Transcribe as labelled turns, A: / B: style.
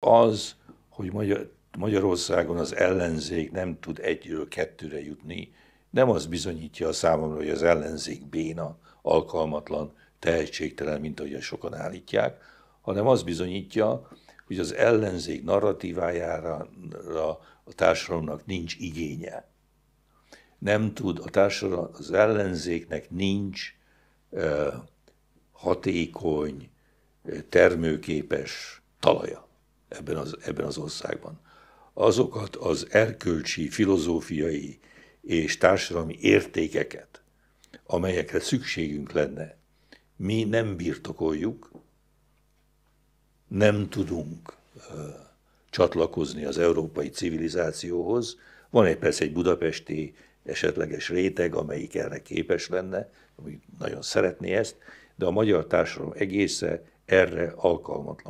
A: Az, hogy Magyar, Magyarországon az ellenzék nem tud egyről kettőre jutni, nem az bizonyítja a számomra, hogy az ellenzék béna, alkalmatlan, tehetségtelen, mint ahogy sokan állítják, hanem az bizonyítja, hogy az ellenzék narratívájára a társadalomnak nincs igénye. Nem tud, a társadalom, az ellenzéknek nincs hatékony, termőképes talaja ebben az, ebben az országban. Azokat az erkölcsi, filozófiai és társadalmi értékeket, amelyekre szükségünk lenne, mi nem birtokoljuk, nem tudunk csatlakozni az európai civilizációhoz. Van egy persze egy budapesti esetleges réteg, amelyik erre képes lenne, ami nagyon szeretné ezt, de a magyar társadalom egésze erre alkalmatlan.